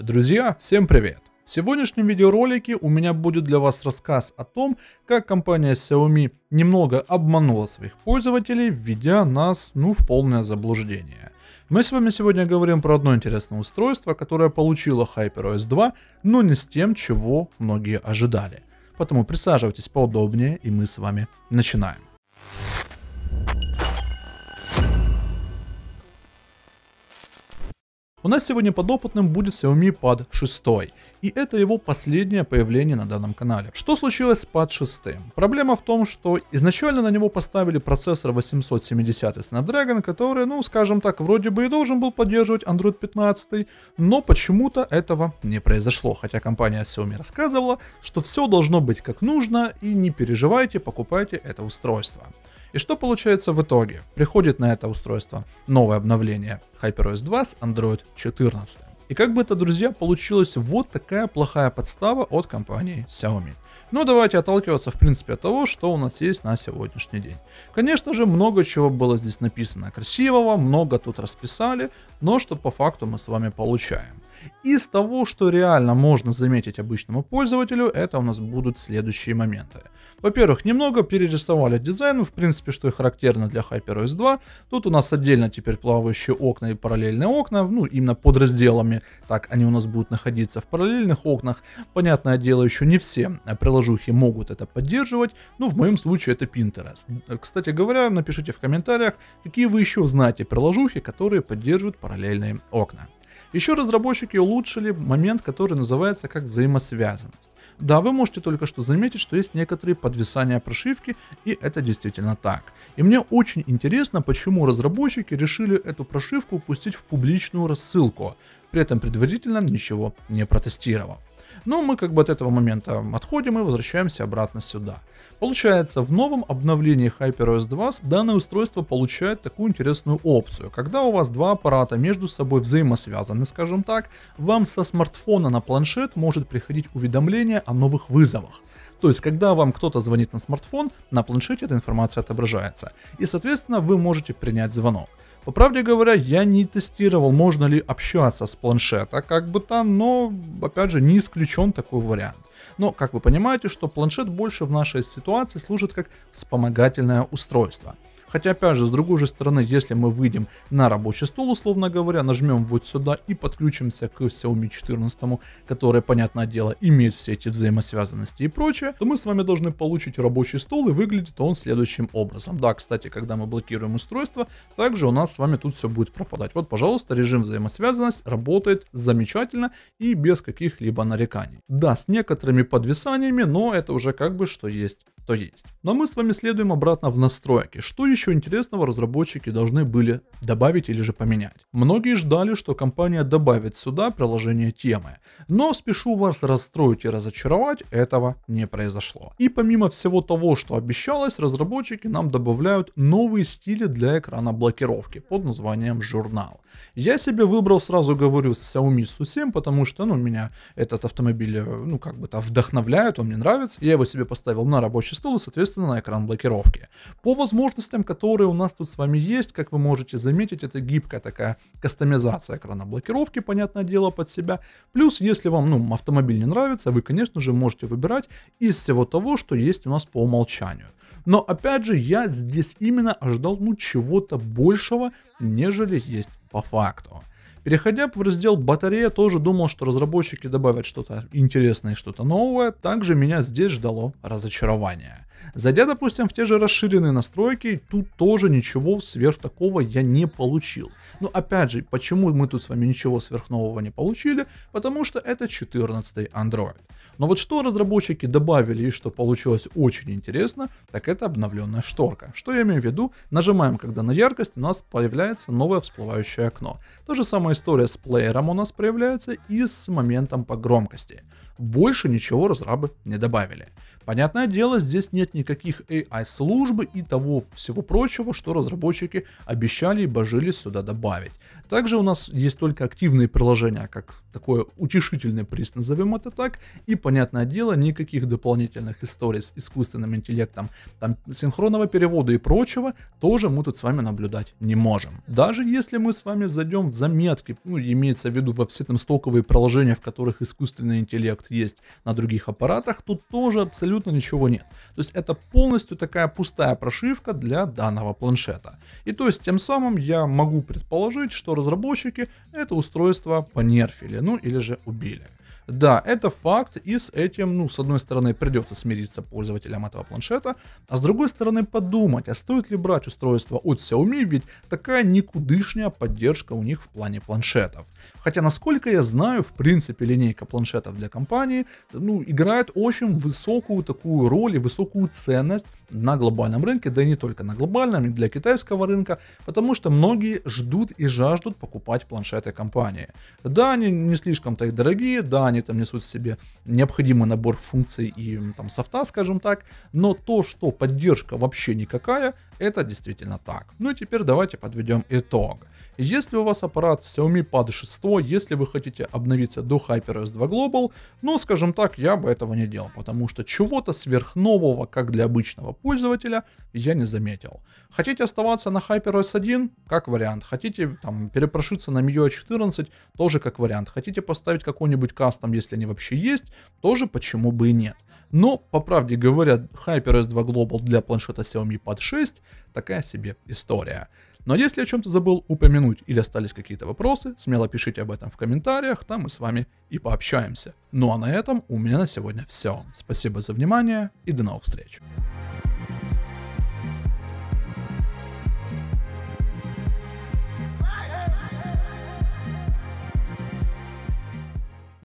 Друзья, всем привет! В сегодняшнем видеоролике у меня будет для вас рассказ о том, как компания Xiaomi немного обманула своих пользователей, введя нас ну, в полное заблуждение. Мы с вами сегодня говорим про одно интересное устройство, которое получило HyperOS 2, но не с тем, чего многие ожидали. Поэтому присаживайтесь поудобнее и мы с вами начинаем. У нас сегодня под опытным будет Xiaomi Pad 6, и это его последнее появление на данном канале. Что случилось с Pad 6? Проблема в том, что изначально на него поставили процессор 870 Snapdragon, который, ну скажем так, вроде бы и должен был поддерживать Android 15, но почему-то этого не произошло, хотя компания Xiaomi рассказывала, что все должно быть как нужно и не переживайте, покупайте это устройство. И что получается в итоге? Приходит на это устройство новое обновление HyperOS 2 с Android 14. И как бы это, друзья, получилась вот такая плохая подстава от компании Xiaomi. Но давайте отталкиваться, в принципе, от того, что у нас есть на сегодняшний день. Конечно же, много чего было здесь написано красивого, много тут расписали, но что по факту мы с вами получаем. Из того, что реально можно заметить обычному пользователю, это у нас будут следующие моменты. Во-первых, немного перерисовали дизайн, в принципе, что и характерно для HyperOS 2. Тут у нас отдельно теперь плавающие окна и параллельные окна, ну, именно под разделами, так они у нас будут находиться в параллельных окнах. Понятное дело, еще не все э, приложухи могут это поддерживать, но в моем случае это Pinterest. Э, кстати говоря, напишите в комментариях, какие вы еще знаете приложухи, которые поддерживают параллельные окна. Еще разработчики улучшили момент, который называется как взаимосвязанность. Да, вы можете только что заметить, что есть некоторые подвисания прошивки, и это действительно так. И мне очень интересно, почему разработчики решили эту прошивку упустить в публичную рассылку, при этом предварительно ничего не протестировав. Но ну, мы как бы от этого момента отходим и возвращаемся обратно сюда. Получается, в новом обновлении HyperOS 2 данное устройство получает такую интересную опцию. Когда у вас два аппарата между собой взаимосвязаны, скажем так, вам со смартфона на планшет может приходить уведомление о новых вызовах. То есть, когда вам кто-то звонит на смартфон, на планшете эта информация отображается. И, соответственно, вы можете принять звонок. По правде говоря, я не тестировал, можно ли общаться с планшета, как бы там, но, опять же, не исключен такой вариант. Но, как вы понимаете, что планшет больше в нашей ситуации служит как вспомогательное устройство – Хотя, опять же, с другой же стороны, если мы выйдем на рабочий стол, условно говоря, нажмем вот сюда и подключимся к Xiaomi 14, который, понятное дело, имеет все эти взаимосвязанности и прочее, то мы с вами должны получить рабочий стол и выглядит он следующим образом. Да, кстати, когда мы блокируем устройство, также у нас с вами тут все будет пропадать. Вот, пожалуйста, режим взаимосвязанность работает замечательно и без каких-либо нареканий. Да, с некоторыми подвисаниями, но это уже как бы что есть что есть. Но мы с вами следуем обратно в настройки. Что еще интересного разработчики должны были добавить или же поменять? Многие ждали, что компания добавит сюда приложение темы. Но спешу вас расстроить и разочаровать, этого не произошло. И помимо всего того, что обещалось, разработчики нам добавляют новые стили для экрана блокировки под названием журнал. Я себе выбрал, сразу говорю, Xiaomi Su7, потому что ну, меня этот автомобиль э, ну как бы то вдохновляет, он мне нравится. Я его себе поставил на рабочий престолы, ну, соответственно, на экран блокировки. По возможностям, которые у нас тут с вами есть, как вы можете заметить, это гибкая такая кастомизация экрана блокировки, понятное дело, под себя. Плюс, если вам ну, автомобиль не нравится, вы, конечно же, можете выбирать из всего того, что есть у нас по умолчанию. Но опять же, я здесь именно ожидал ну чего-то большего, нежели есть по факту. Переходя в раздел «Батарея», тоже думал, что разработчики добавят что-то интересное, что-то новое. Также меня здесь ждало разочарование. Зайдя, допустим, в те же расширенные настройки, тут тоже ничего сверх такого я не получил. Но опять же, почему мы тут с вами ничего сверхнового не получили? Потому что это 14 Android. Но вот что разработчики добавили и что получилось очень интересно, так это обновленная шторка. Что я имею в виду? Нажимаем, когда на яркость, у нас появляется новое всплывающее окно. То же самая история с плеером у нас проявляется и с моментом по громкости. Больше ничего разрабы не добавили. Понятное дело, здесь нет никаких AI-службы и того всего прочего, что разработчики обещали и божились сюда добавить. Также у нас есть только активные приложения, как такое утешительный приз, назовем это так, и, понятное дело, никаких дополнительных историй с искусственным интеллектом, там, синхронного перевода и прочего, тоже мы тут с вами наблюдать не можем. Даже если мы с вами зайдем в заметки, ну, имеется в виду во все там стоковые приложения, в которых искусственный интеллект есть на других аппаратах, тут тоже абсолютно ничего нет. То есть это полностью такая пустая прошивка для данного планшета. И то есть тем самым я могу предположить, что разработчики это устройство понерфили, убили, ну или же убили. Да, это факт, и с этим, ну, с одной стороны, придется смириться пользователям этого планшета, а с другой стороны подумать, а стоит ли брать устройство от Xiaomi, ведь такая никудышняя поддержка у них в плане планшетов. Хотя, насколько я знаю, в принципе, линейка планшетов для компании, ну, играет очень высокую такую роль и высокую ценность на глобальном рынке, да и не только на глобальном, и для китайского рынка, потому что многие ждут и жаждут покупать планшеты компании. Да, они не слишком-то и дорогие, да, они там несут в себе необходимый набор функций и там софта, скажем так, но то, что поддержка вообще никакая, это действительно так. Ну и теперь давайте подведем итог. Если у вас аппарат Xiaomi Pad 6, если вы хотите обновиться до HyperOS 2 Global, ну, скажем так, я бы этого не делал, потому что чего-то сверхнового, как для обычного пользователя, я не заметил. Хотите оставаться на HyperOS 1? Как вариант. Хотите там перепрошиться на MIUI 14? Тоже как вариант. Хотите поставить какой-нибудь кастом, если они вообще есть? Тоже почему бы и нет. Но, по правде говоря, HyperOS 2 Global для планшета Xiaomi Pad 6 такая себе история. Но если о чем-то забыл упомянуть или остались какие-то вопросы, смело пишите об этом в комментариях, там мы с вами и пообщаемся. Ну а на этом у меня на сегодня все. Спасибо за внимание и до новых встреч.